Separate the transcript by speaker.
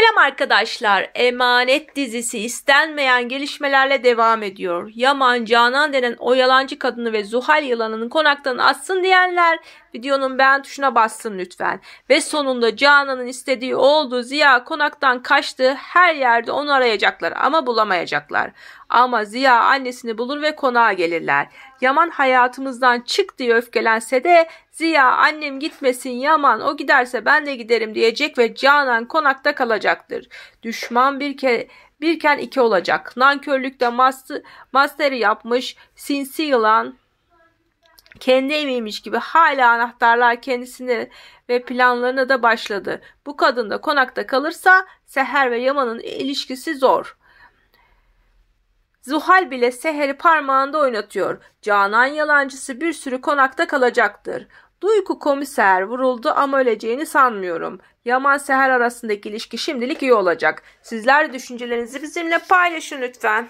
Speaker 1: Selam arkadaşlar. Emanet dizisi istenmeyen gelişmelerle devam ediyor. Yaman Canan denen o yalancı kadını ve Zuhal yılanının konaktan atsın diyenler videonun beğen tuşuna bassın lütfen. Ve sonunda Canan'ın istediği oldu. Ziya konaktan kaçtı. Her yerde onu arayacaklar ama bulamayacaklar. Ama Ziya annesini bulur ve konağa gelirler. Yaman hayatımızdan çık diye öfkelense de Ziya annem gitmesin Yaman o giderse ben de giderim diyecek ve Canan konakta kalacaktır. Düşman bir kere birken iki olacak. Nankörlükte master, masteri yapmış sinsi yılan kendi eviymiş gibi hala anahtarlar kendisine ve planlarına da başladı. Bu kadın da konakta kalırsa Seher ve Yaman'ın ilişkisi zor. Zuhal bile Seher'i parmağında oynatıyor. Canan yalancısı bir sürü konakta kalacaktır. Duygu komiser vuruldu ama öleceğini sanmıyorum. Yaman Seher arasındaki ilişki şimdilik iyi olacak. Sizler düşüncelerinizi bizimle paylaşın lütfen.